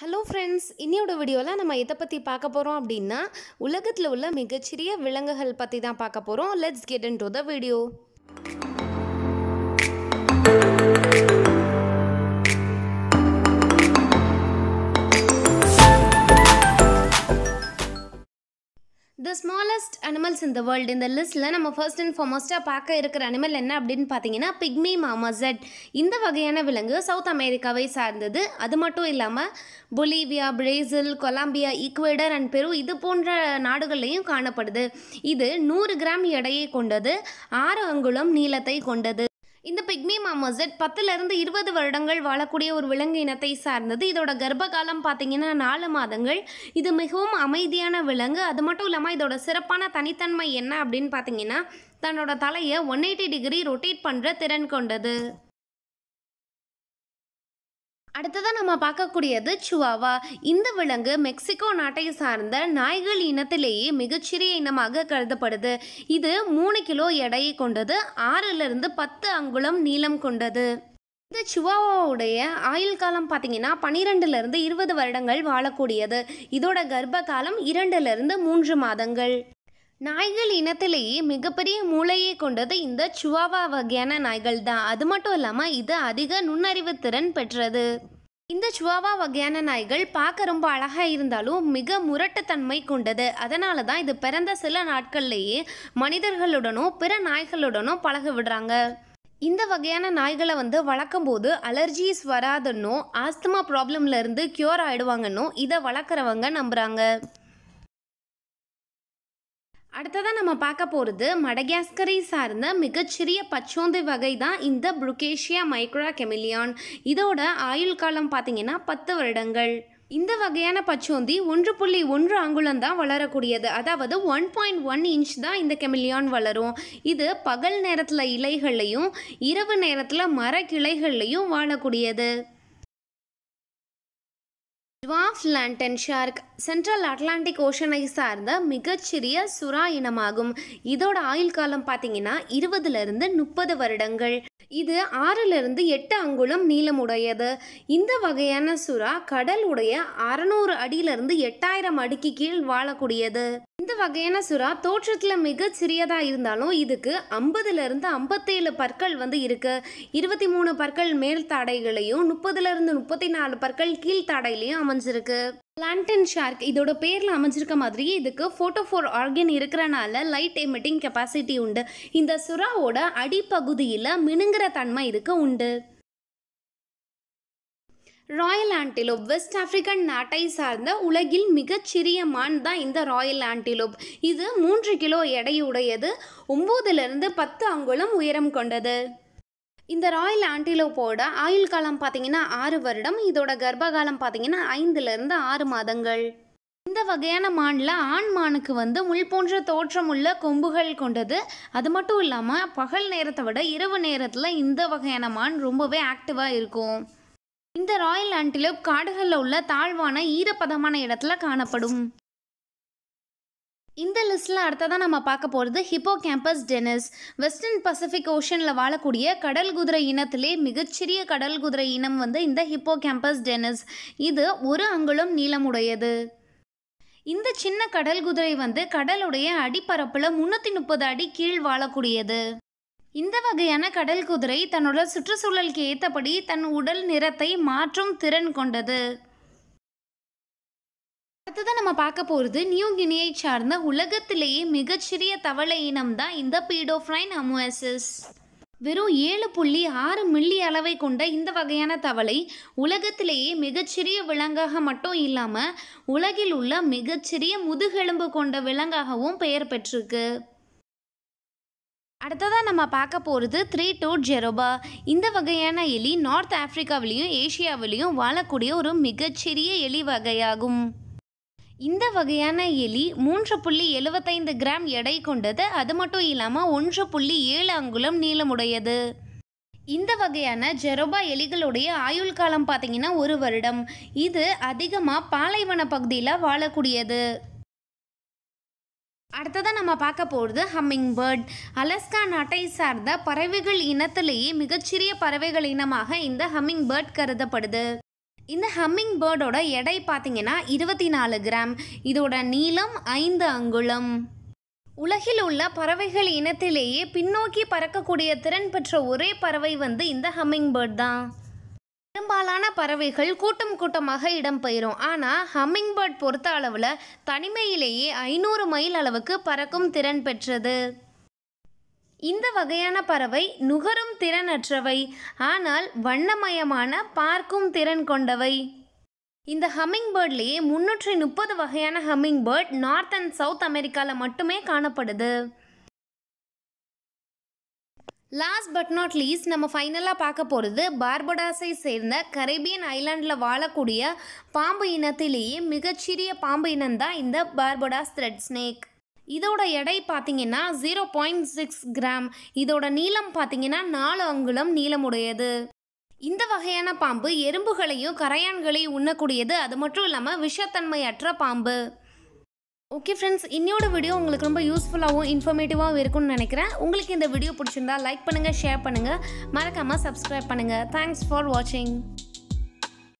hello friends இன்னையோட வீடியோவில் நம்ம எதை பற்றி பார்க்க போகிறோம் அப்படின்னா உலகத்தில் உள்ள மிகச்சிறிய விலங்குகள் பற்றி தான் பார்க்க போகிறோம் let's get into the video animals இந்த வேர்ல்டு இந்த லிஸ்ட்டில் நம்ம ஃபர்ஸ்ட் அண்ட் ஃபார்மோஸ்ட்டாக பார்க்க இருக்கிற அனிமல் என்ன அப்படின்னு பார்த்தீங்கன்னா பிக்மி மாமாசட் இந்த வகையான விலங்கு சவுத் அமெரிக்காவை சார்ந்தது அது மட்டும் இல்லாமல் Bolivia Brazil Colombia Ecuador and Peru இது போன்ற நாடுகள்லையும் காணப்படுது இது நூறு கிராம் எடையை கொண்டது ஆறு அங்குளம் நீளத்தை கொண்டது இந்த பிக்மி மாமோசெட் பத்துலேருந்து இருபது வருடங்கள் வாழக்கூடிய ஒரு விலங்கு இனத்தை சார்ந்தது இதோட கர்ப்பகாலம் பார்த்தீங்கன்னா நாலு மாதங்கள் இது மிகவும் அமைதியான விலங்கு அது மட்டும் இல்லாமல் இதோட சிறப்பான தனித்தன்மை என்ன அப்படின்னு பார்த்தீங்கன்னா தன்னோட தலையை ஒன் எயிட்டி டிகிரி ரொட்டேட் பண்ணுற திறன் கொண்டது அடுத்ததாக நம்ம பார்க்கக்கூடியது சுவாவா இந்த விலங்கு மெக்சிகோ நாட்டை சார்ந்த நாய்கள் இனத்திலேயே மிகச்சிறிய இனமாக கருதப்படுது இது மூணு கிலோ எடையை கொண்டது ஆறிலிருந்து பத்து அங்குலம் நீளம் கொண்டது இந்த சுவாவாவுடைய ஆயுள் காலம் பார்த்தீங்கன்னா பனிரெண்டுலேருந்து இருபது வருடங்கள் வாழக்கூடியது இதோட கர்ப்ப காலம் இரண்டுலேருந்து மூன்று மாதங்கள் நாய்கள் இனத்திலேயே மிகப்பெரிய மூளையை கொண்டது இந்த சுவாவா வகையான நாய்கள் தான் அது மட்டும் இல்லாமல் இது அதிக நுண்ணறிவு திறன் பெற்றது இந்த சுவாவா வகையான நாய்கள் பார்க்க ரொம்ப அழகாக இருந்தாலும் மிக முரட்டுத்தன்மை கொண்டது அதனால தான் இது பிறந்த சில நாட்கள்லேயே மனிதர்களுடனும் பிற நாய்களுடனும் பழக விடுறாங்க இந்த வகையான நாய்களை வந்து வளர்க்கும் போது அலர்ஜிஸ் வராதுன்னும் ஆஸ்துமா ப்ராப்ளம்லேருந்து க்யூர் ஆகிடுவாங்கன்னும் இதை வளர்க்குறவங்க நம்புகிறாங்க அடுத்ததாக நம்ம பார்க்க போகிறது மடகாஸ்கரை சார்ந்த மிகச்சிறிய பச்சோந்தி வகை தான் இந்த புருகேஷியா மைக்ரா கெமிலியான் இதோட ஆயுள் காலம் பார்த்திங்கன்னா பத்து வருடங்கள் இந்த வகையான பச்சோந்தி ஒன்று புள்ளி ஒன்று அங்குலம் தான் வளரக்கூடியது அதாவது ஒன் பாயிண்ட் ஒன் இன்ச் தான் இந்த கெமிலியான் வளரும் இது பகல் நேரத்தில் இலைகள்லையும் இரவு நேரத்தில் மர கிளைகள்லையும் வாழக்கூடியது dwarf lantern shark central Atlantic ஓஷனை சார்ந்த மிகச்சிறிய சுறா இனமாகும் இதோட ஆயுள் காலம் பார்த்தீங்கன்னா இருபதுலேருந்து முப்பது வருடங்கள் இது ஆறிலிருந்து எட்டு அங்குலம் நீளமுடையது இந்த வகையான சுறா கடல் உடைய அறநூறு அடியிலிருந்து எட்டாயிரம் அடிக்கு கீழ் வாழக்கூடியது இந்த வகையான சுறா தோற்றத்தில் மிக சிறியதாக இருந்தாலும் இதுக்கு ஐம்பதுலேருந்து ஐம்பத்தேழு பற்கள் வந்து இருக்குது இருபத்தி மூணு பற்கள் மேல் தாடைகளையும் முப்பதுலேருந்து முப்பத்தி நாலு பற்கள் கீழ்த்தாடையிலையும் அமைஞ்சிருக்கு பிளான்டன் ஷார்க் இதோட பேரில் அமைஞ்சிருக்க மாதிரியே இதுக்கு ஃபோட்டோ ஃபோர் ஆர்கன் இருக்கிறனால லைட் எமிட்டிங் கெப்பாசிட்டி உண்டு இந்த சுறாவோட அடிப்பகுதியில் மினுங்கிற தன்மை இதுக்கு உண்டு ராயல் ஆன்டிலோப் வெஸ்ட் ஆப்பிரிக்கன் நாட்டை சார்ந்த உலகில் மிகச்சிறிய மான் தான் இந்த ராயல் ஆன்டிலோப் இது மூன்று கிலோ எடையுடையது ஒம்போதுலேருந்து பத்து அங்குலம் உயரம் கொண்டது இந்த ராயல் ஆன்டிலோப்போட ஆயுள் காலம் பார்த்தீங்கன்னா ஆறு வருடம் இதோட கர்ப்ப காலம் பார்த்தீங்கன்னா ஐந்துலேருந்து ஆறு மாதங்கள் இந்த வகையான மானில் ஆண் மானுக்கு வந்து முள் போன்ற தோற்றம் உள்ள கொம்புகள் கொண்டது அது மட்டும் இல்லாமல் பகல் நேரத்தை விட இரவு நேரத்தில் இந்த வகையான மான் ரொம்பவே ஆக்டிவாக இருக்கும் இந்த ராயல் ஆன்டிலோப் காடுகளில் உள்ள தாழ்வான ஈரப்பதமான இடத்துல காணப்படும் இந்த லிஸ்ட்டில் அடுத்ததான் நம்ம பார்க்க போகிறது Hippocampus denise western Pacific ஓஷனில் வாழக்கூடிய கடல் குதிரை இனத்திலே மிகச்சிறிய கடல் குதிரை இனம் வந்து இந்த ஹிப்போ கேம்பஸ் டெனிஸ் இது ஒரு அங்குலம் நீளமுடையது இந்த சின்ன கடல் குதிரை வந்து கடலுடைய அடிப்பரப்பில் முந்நூற்றி முப்பது அடி கீழ் வாழக்கூடியது இந்த வகையான கடல் குதிரை தன்னோட சுற்றுச்சூழலுக்கு ஏற்றபடி தன் உடல் நிறத்தை மாற்றும் திறன் கொண்டது அடுத்ததான் நம்ம பார்க்க போகிறது நியூ கினியை சார்ந்த உலகத்திலேயே மிகச்சிறிய தவளை இனம் தான் இந்த பீடோஃப்ரைன் அமுவசஸ் வெறும் ஏழு புள்ளி ஆறு மில்லி அளவை கொண்ட இந்த வகையான தவளை உலகத்திலேயே மிகச்சிறிய விலங்காக மட்டும் இல்லாமல் உலகில் உள்ள மிகச்சிறிய முதுகெலும்பு கொண்ட விலங்காகவும் பெயர் பெற்றிருக்கு அடுத்ததாக நம்ம பார்க்க போகிறது த்ரீ டூ ஜெரோபா இந்த வகையான எலி நார்த் ஆஃப்ரிக்காவிலையும் ஏஷியாவிலையும் வாழக்கூடிய ஒரு மிகச்சிறிய எலி வகையாகும் இந்த வகையான எலி மூன்று புள்ளி எழுபத்தைந்து கிராம் எடை கொண்டது அது மட்டும் இல்லாமல் ஒன்று புள்ளி ஏழு அங்குலம் நீளமுடையது இந்த வகையான ஜெரோபா எலிகளுடைய ஆயுள் காலம் பார்த்திங்கன்னா ஒரு வருடம் இது அதிகமாக பாலைவன பகுதியில் வாழக்கூடியது அடுத்ததாக நம்ம பார்க்க போகிறது ஹம்மிங் பேர்ட் அலஸ்கா நாட்டை சார்ந்த பறவைகள் இனத்திலேயே மிகச்சிறிய பறவைகள் இனமாக இந்த ஹம்மிங் பேர்ட் கருதப்படுது இந்த ஹம்மிங் பேர்டோட எடை பார்த்திங்கன்னா இருபத்தி நாலு கிராம் இதோட நீளம் ஐந்து அங்குலம் உலகில் உள்ள பறவைகள் இனத்திலேயே பின்னோக்கி பறக்கக்கூடிய திறன் பெற்ற ஒரே பறவை வந்து இந்த ஹம்மிங் பேர்ட் தான் பெரும்பாலான பறவைகள் கூட்டம் கூட்டமாக இடம்பெயரும் ஆனால் ஹம்மிங் பேர்ட் பொறுத்த அளவில் தனிமையிலேயே ஐநூறு மைல் அளவுக்கு பறக்கும் திறன் பெற்றது இந்த வகையான பறவை நுகரும் திறனற்றவை ஆனால் வண்ணமயமான பார்க்கும் திறன் கொண்டவை இந்த ஹம்மிங் பேர்ட்லேயே முன்னூற்றி முப்பது வகையான hummingbird north and south அமெரிக்காவில் மட்டுமே காணப்படுது லாஸ்ட் பட் நாட் லீஸ்ட் நம்ம ஃபைனலாக பார்க்க போகிறது பார்படாஸை சேர்ந்த கரேபியன் ஐலாண்டில் வாழக்கூடிய பாம்பு இனத்திலேயே மிகச்சிறிய பாம்பு இனம்தான் இந்த பார்படாஸ் த்ரெட் ஸ்னேக் இதோட எடை பார்த்தீங்கன்னா ஜீரோ பாயிண்ட் சிக்ஸ் கிராம் இதோட நீளம் பார்த்தீங்கன்னா நாலு அங்குலம் நீளமுடையது இந்த வகையான பாம்பு எறும்புகளையும் கரையான்களையும் உண்ணக்கூடியது அது மட்டும் இல்லாமல் விஷத்தன்மையற்ற பாம்பு ஓகே ஃப்ரெண்ட்ஸ் இன்னோட வீடியோ உங்களுக்கு ரொம்ப யூஸ்ஃபுல்லாகவும் இன்ஃபர்மேட்டிவாகவும் இருக்கும்னு நினைக்கிறேன் உங்களுக்கு இந்த வீடியோ பிடிச்சிருந்தா லைக் பண்ணுங்கள் ஷேர் பண்ணுங்கள் மறக்காமல் சப்ஸ்கிரைப் பண்ணுங்கள் தேங்க்ஸ் ஃபார் வாட்சிங்